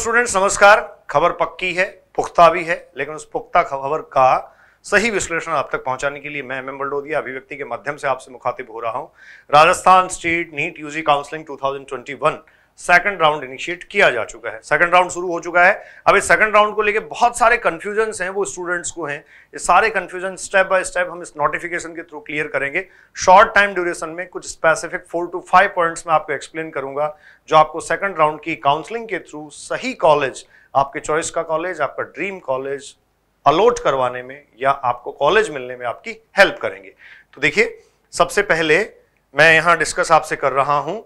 students student नमस्कार खबर पक्की है पुख्ता भी है लेकिन उस पुख्ता खबर का सही विश्लेषण आप तक पहुंचाने के लिए मैं एम एम बल्डोदिया अभिव्यक्ति के माध्यम से आपसे मुखातिब हो रहा हूं Rajasthan state NEET UG counselling 2021 second round initiate किया जा चुका है सेकंड राउंड शुरू हो चुका है अब इस सेकंड राउंड को लेके बहुत सारे कन्फ्यूजन्स हैं वो स्टूडेंट्स को हैं ये सारे कन्फ्यूजन स्टेप बाय स्टेप हम इस नोटिफिकेशन के थ्रू क्लियर करेंगे शॉर्ट टाइम ड्यूरेशन में कुछ specific four to five points में आपको एक्सप्लेन करूंगा जो आपको सेकंड राउंड की काउंसलिंग के थ्रू सही कॉलेज आपके चॉइस का कॉलेज आपका ड्रीम कॉलेज अलॉट करवाने में या आपको कॉलेज मिलने में आपकी हेल्प करेंगे तो देखिए सबसे पहले मैं यहां डिस्कस आपसे कर रहा हूं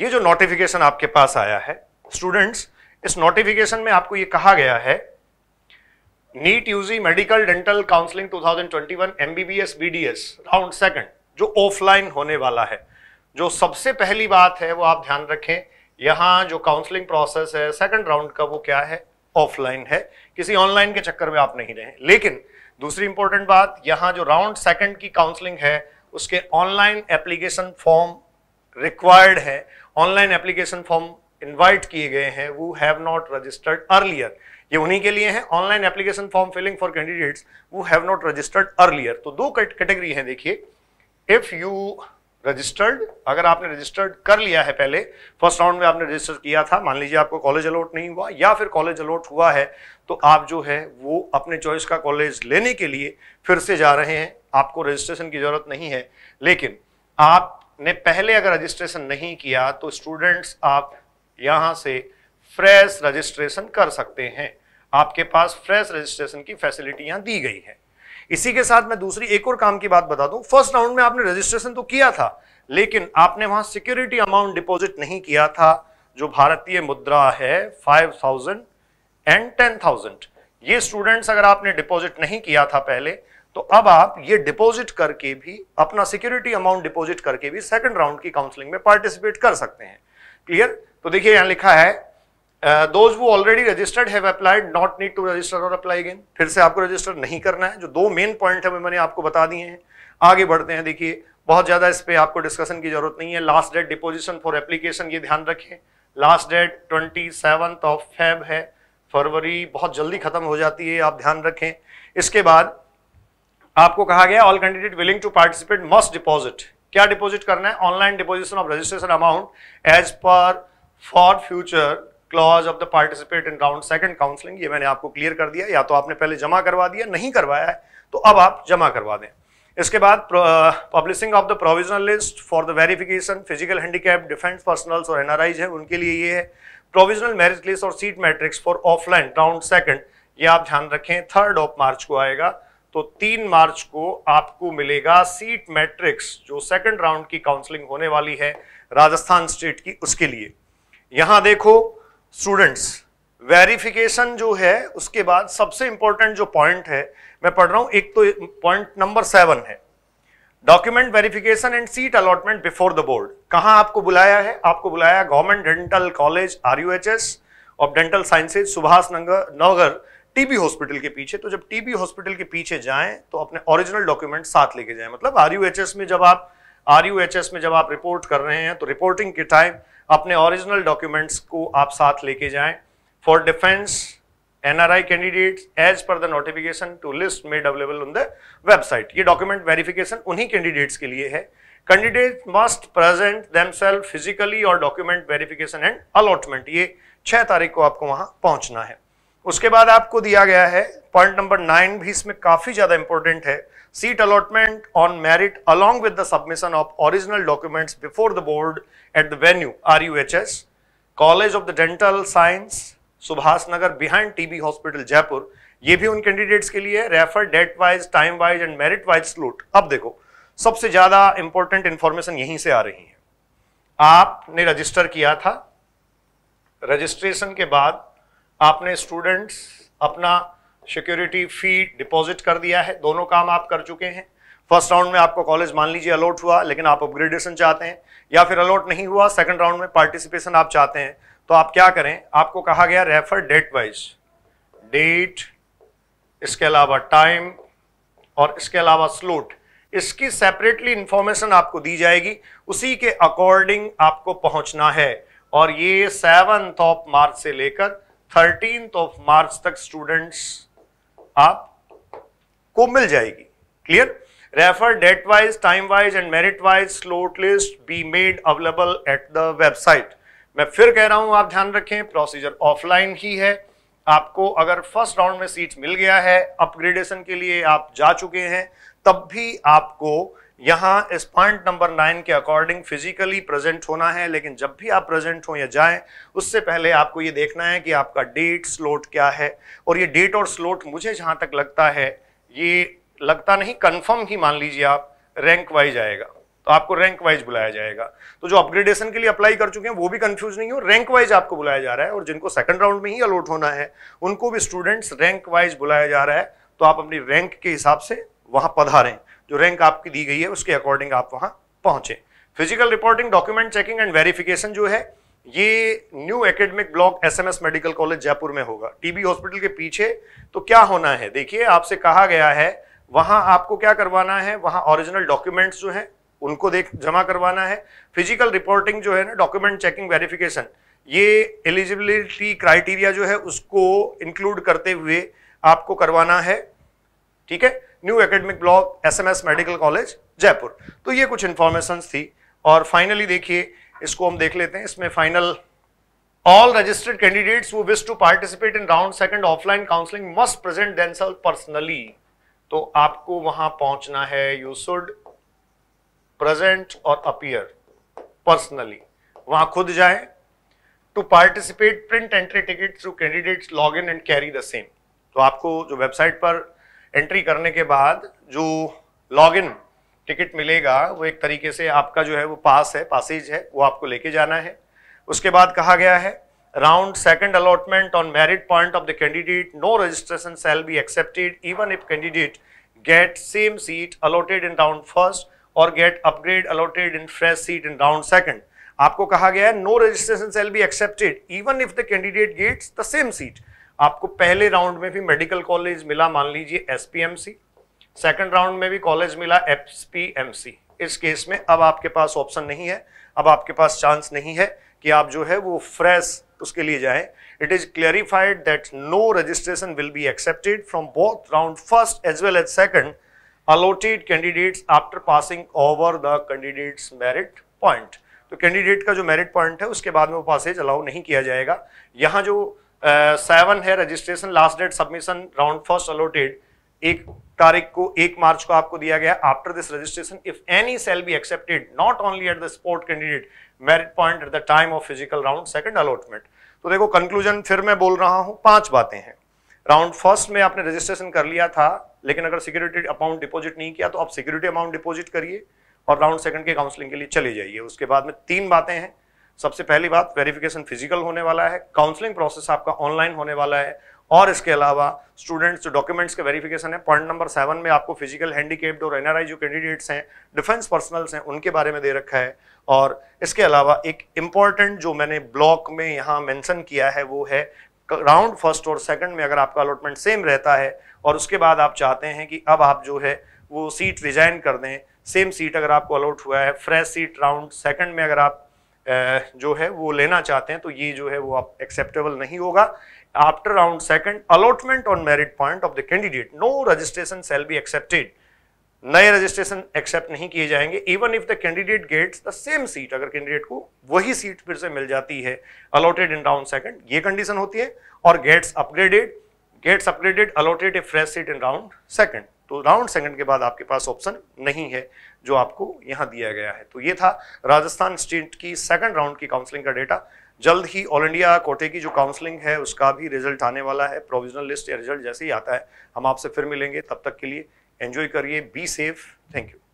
ये जो नोटिफिकेशन आपके पास आया है स्टूडेंट्स इस नोटिफिकेशन में आपको ये कहा गया है NEET UG medical dental counselling 2021 MBBS BDS round second जो ऑफलाइन होने वाला है जो सबसे पहली बात है वो आप ध्यान रखें यहां जो काउंसलिंग प्रोसेस है सेकंड राउंड का वो क्या है ऑफलाइन है किसी ऑनलाइन के चक्कर में आप नहीं रहे लेकिन दूसरी इंपॉर्टेंट बात यहां जो राउंड सेकंड की काउंसलिंग है उसके ऑनलाइन एप्लीकेशन फॉर्म रिक्वायर्ड है ऑनलाइन एप्लीकेशन फॉर्म इनवाइट किए गए हैं वो हैव नॉट रजिस्टर्ड अर्लियर ये उन्हीं के लिए है online application form filling for candidates who have not registered earlier तो दो कैटेगरी हैं देखिए इफ यू रजिस्टर्ड अगर आपने रजिस्टर्ड कर लिया है पहले फर्स्ट राउंड में आपने रजिस्टर किया था मान लीजिए आपको कॉलेज अलॉट नहीं हुआ या फिर कॉलेज अलॉट हुआ है तो आप जो है वो अपने चॉइस का कॉलेज लेने के लिए फिर से जा रहे हैं आपको रजिस्ट्रेशन की ज़रूरत नहीं है लेकिन आप ने पहले अगर रजिस्ट्रेशन नहीं किया तो स्टूडेंट्स आप यहां से फ्रेश रजिस्ट्रेशन कर सकते हैं आपके पास फ्रेश रजिस्ट्रेशन की फैसिलिटी यहां दी गई है इसी के साथ मैं दूसरी एक और काम की बात बता दूं फर्स्ट राउंड में आपने रजिस्ट्रेशन तो किया था लेकिन आपने वहां सिक्योरिटी अमाउंट डिपॉजिट नहीं किया था जो भारतीय मुद्रा है five thousand and ten thousand ये स्टूडेंट्स अगर आपने डिपॉजिट नहीं किया था पहले तो अब आप ये डिपॉजिट करके भी अपना सिक्योरिटी अमाउंट डिपॉजिट करके भी सेकंड राउंड की काउंसलिंग में पार्टिसिपेट कर सकते हैं क्लियर तो देखिए यहां लिखा है those who already registered have applied not need to register और अप्लाई अगेन फिर से आपको रजिस्टर नहीं करना है जो दो मेन पॉइंट है मैंने आपको बता दिए हैं आगे बढ़ते हैं देखिए बहुत ज़्यादा इस पर आपको डिस्कशन की जरूरत नहीं है last date deposition for application ये ध्यान रखें last date twenty of Feb है फरवरी बहुत जल्दी ख़त्म हो जाती है आप ध्यान रखें इसके बाद आपको कहा गया all candidate willing to participate must deposit क्या डिपॉजिट करना है online deposition of registration amount as per for future clause of the participate in round second counselling ये मैंने आपको क्लियर कर दिया या तो आपने पहले जमा करवा दिया नहीं करवाया है तो अब आप जमा करवा दें इसके बाद publishing of the provisional list for the verification physical handicap defence personals और एनआरआईज है उनके लिए ये है प्रोविजनल मैरिज लिस्ट और seat matrix for offline round second ये आप ध्यान रखें थर्ड ऑफ मार्च को आएगा तो तीन मार्च को आपको मिलेगा सीट मैट्रिक्स जो सेकंड राउंड की काउंसलिंग होने वाली है राजस्थान स्टेट की उसके लिए यहां देखो स्टूडेंट्स वेरिफिकेशन जो है उसके बाद सबसे इंपॉर्टेंट जो पॉइंट है मैं पढ़ रहा हूं एक तो पॉइंट नंबर सेवन है document verification and seat allotment before the board कहां आपको बुलाया है आपको बुलाया government dental college RUHS of dental sciences Subhash Nagar TB hospital के पीछे तो जब टीबी हॉस्पिटल के पीछे जाएं तो अपने ओरिजिनल डॉक्यूमेंट साथ लेके जाएं मतलब आर यू एच एस में जब आप आर यू एच एस में जब आप रिपोर्ट कर रहे हैं तो रिपोर्टिंग के टाइम अपने ओरिजिनल डॉक्यूमेंट्स को आप साथ लेके जाएं for defence N R I candidate as per the notification to list made available on the website ये डॉक्यूमेंट वेरिफिकेशन उन्हीं कैंडिडेट्स के लिए है candidate must present self physically और डॉक्यूमेंट वेरिफिकेशन एंड अलॉटमेंट ये छह तारीख को आपको वहां पहुंचना है उसके बाद आपको दिया गया है पॉइंट नंबर नाइन भी इसमें काफी ज्यादा इंपॉर्टेंट है seat allotment on merit along with the submission of original documents before the board at the venue R U H S college of the dental science Subhash Nagar behind TB hospital Jaipur ये भी उन candidates के लिए refer date wise time wise and merit wise slot अब देखो सबसे ज्यादा important information यहीं से आ रही है आपने रजिस्टर किया था रजिस्ट्रेशन के बाद आपने स्टूडेंट्स अपना सिक्योरिटी फी डिपॉजिट कर दिया है दोनों काम आप कर चुके हैं फर्स्ट राउंड में आपको कॉलेज मान लीजिए अलॉट हुआ लेकिन आप अपग्रेडेशन चाहते हैं या फिर अलॉट नहीं हुआ सेकंड राउंड में पार्टिसिपेशन आप चाहते हैं तो आप क्या करें आपको कहा गया रेफर डेट वाइज डेट इसके अलावा टाइम और इसके अलावा स्लोट इसकी सेपरेटली इंफॉर्मेशन आपको दी जाएगी उसी के अकॉर्डिंग आपको पहुंचना है और ये सेवन ऑफ मार्च से लेकर थर्टीन ऑफ मार्च तक स्टूडेंट्स आप को मिल जाएगी clear refer date wise time wise and merit wise slot list be made available at the website मैं फिर कह रहा हूं आप ध्यान रखें प्रोसीजर ऑफलाइन ही है आपको अगर फर्स्ट राउंड में सीट मिल गया है अपग्रेडेशन के लिए आप जा चुके हैं तब भी आपको यहां इस पॉइंट नंबर नाइन के अकॉर्डिंग फिजिकली प्रेजेंट होना है लेकिन जब भी आप प्रेजेंट हो या जाए उससे पहले आपको ये देखना है कि आपका डेट स्लोट क्या है और ये डेट और स्लोट मुझे जहां तक लगता है ये लगता नहीं कंफर्म ही मान लीजिए आप रैंक वाइज आएगा तो आपको रैंक वाइज बुलाया जाएगा तो जो अपग्रेडेशन के लिए अप्लाई कर चुके हैं वो भी कंफ्यूज नहीं हो रैंक वाइज आपको बुलाया जा रहा है और जिनको सेकंड राउंड में ही अलॉट होना है उनको भी स्टूडेंट्स रैंक वाइज बुलाया जा रहा है तो आप अपनी रैंक के हिसाब से वहां पधारें जो रैंक आपकी दी गई है उसके अकॉर्डिंग आप वहां पहुंचे physical reporting document checking and verification जो है ये new academic block SMS medical college Jaipur में होगा टीबी हॉस्पिटल के पीछे तो क्या होना है देखिए आपसे कहा गया है वहां आपको क्या करवाना है वहां ओरिजिनल डॉक्यूमेंट्स जो हैं उनको देख जमा करवाना है फिजिकल रिपोर्टिंग जो है ना डॉक्यूमेंट चेकिंग वेरिफिकेशन ये एलिजिबिलिटी क्राइटेरिया जो है उसको इंक्लूड करते हुए आपको करवाना है ठीक है new academic block SMS medical college Jaipur तो ये कुछ इन्फॉर्मेशन थी और फाइनली देखिए इसको हम देख लेते हैं इसमें final all registered candidates who wish to participate in round second offline counselling must present them personally तो आपको वहां पहुंचना है यू शुड प्रेजेंट और अपियर पर्सनली वहां खुद जाए to participate print entry ticket through candidates log in and carry the same तो आपको जो वेबसाइट पर एंट्री करने के बाद जो लॉग इन टिकट मिलेगा वो एक तरीके से आपका जो है वो पास है पासेज है वो आपको लेके जाना है उसके बाद कहा गया है round second allotment on merit point of the candidate no registration shall be accepted even if candidate get same seat allotted in round first और get upgrade allotted in fresh seat in round second आपको कहा गया है no registration shall be accepted even if the candidate gets the same seat आपको पहले round में भी medical college मिला मान लीजिए एसपीएमसी सेकंड राउंड में भी कॉलेज मिला एसपीएमसी इस केस में अब आपके पास ऑप्शन नहीं है अब आपके पास चांस नहीं है कि आप जो है वो फ्रेश उसके लिए जाए it is clarified that no registration will be accepted from both round first as well as second allotted candidates after passing over the candidate's merit point तो कैंडिडेट का जो मेरिट पॉइंट है उसके बाद में वो पासेज अलाउ नहीं किया जाएगा यहाँ जो सेवन है registration last date submission round first allotted एक तारीख को एक मार्च को आपको दिया गया after this registration if any shall be accepted not only at the sport candidate merit point at the time of physical round second allotment तो देखो कंक्लूजन फिर मैं बोल रहा हूँ पांच बातें हैं राउंड फर्स्ट में आपने रजिस्ट्रेशन कर लिया था लेकिन अगर सिक्योरिटी अमाउंट डिपॉजिट नहीं किया तो आप सिक्योरिटी अमाउंट डिपॉजिट करिए और राउंड सेकंड के काउंसलिंग के लिए चले जाइए उसके बाद में तीन बातें हैं सबसे पहली बात वेरिफिकेशन फिजिकल होने वाला है काउंसलिंग प्रोसेस आपका ऑनलाइन होने वाला है और इसके अलावा स्टूडेंट्स जो डॉक्यूमेंट्स के वेरिफिकेशन है पॉइंट नंबर सेवन में आपको फिजिकल हैंडीकेप्ड और एनआरआई जो कैंडिडेट्स हैं डिफेंस पर्सनल्स हैं उनके बारे में दे रखा है और इसके अलावा एक इम्पॉर्टेंट जो मैंने ब्लॉक में यहाँ मेंशन किया है वो है राउंड फर्स्ट और सेकंड में अगर आपका अलॉटमेंट सेम रहता है और उसके बाद आप चाहते हैं कि अब आप जो है वो सीट रिजाइन कर दें सेम सीट अगर आपको अलॉट हुआ है फ्रेश सीट राउंड सेकंड में अगर आप जो है वो लेना चाहते हैं तो ये जो है वो आप एक्सेप्टेबल नहीं होगा after round second allotment on merit point of the candidate no registration shall be accepted नए रजिस्ट्रेशन एक्सेप्ट नहीं किए जाएंगे even if the candidate gets the same seat अगर कैंडिडेट को वही सीट फिर से मिल जाती है अलॉटेड इन राउंड सेकंड ये कंडीशन होती है और gets upgraded gets upgraded allotted a fresh seat in round second तो राउंड सेकंड के बाद आपके पास ऑप्शन नहीं है जो आपको यहाँ दिया गया है तो ये था राजस्थान स्टेट की सेकंड राउंड की काउंसलिंग का डेटा जल्द ही ऑल इंडिया कोटे की जो काउंसलिंग है उसका भी रिजल्ट आने वाला है प्रोविजनल लिस्ट या रिजल्ट जैसे ही आता है हम आपसे फिर मिलेंगे तब तक के लिए एंजॉय करिए बी सेफ थैंक यू